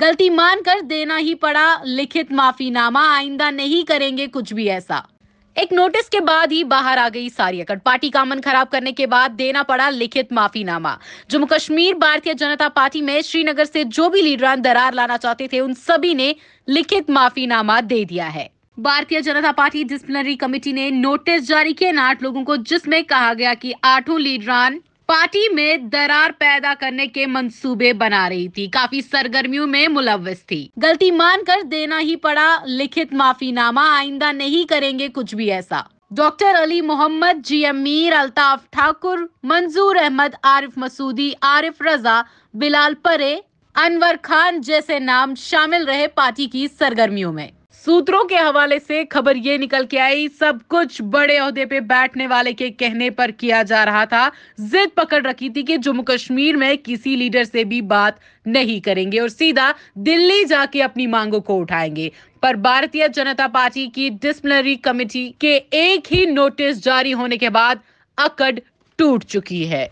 गलती मानकर देना ही पड़ा लिखित माफीनामा आइंदा नहीं करेंगे कुछ भी ऐसा एक नोटिस के बाद ही बाहर आ गई सारी अकड़ पार्टी का मन खराब करने के बाद देना पड़ा लिखित माफीनामा जम्मू कश्मीर भारतीय जनता पार्टी में श्रीनगर से जो भी लीडरान दरार लाना चाहते थे उन सभी ने लिखित माफीनामा दे दिया है Bharatiya Janata Party disciplinary committee ने नोटिस जारी किए इन आठ लोगों को जिसमें कहा गया कि आठों लीडरान पार्टी में दरार पैदा करने के मंसूबे बना रही थी काफी सरगर्मियों में मुलवस थी गलती मानकर देना ही पड़ा लिखित माफीनामा आइंदा नहीं करेंगे कुछ भी ऐसा doctor Ali Mohammad G M Mir Altaf Thakur Manzoor Ahmad Arif मसूदी Arif रजा बिलाल परे अनवर खान जैसे नाम शामिल रहे पार्टी की सरगर्मियों में सूत्रों के हवाले से खबर ये निकल के आई सब कुछ बड़े अहदे पे बैठने वाले के कहने पर किया जा रहा था जिद पकड़ रखी थी कि जम्मू कश्मीर में किसी लीडर से भी बात नहीं करेंगे और सीधा दिल्ली जाके अपनी मांगों को उठाएंगे पर भारतीय जनता पार्टी की डिसिप्लिनरी कमेटी के एक ही नोटिस जारी होने के बाद अकड़ टूट चुकी है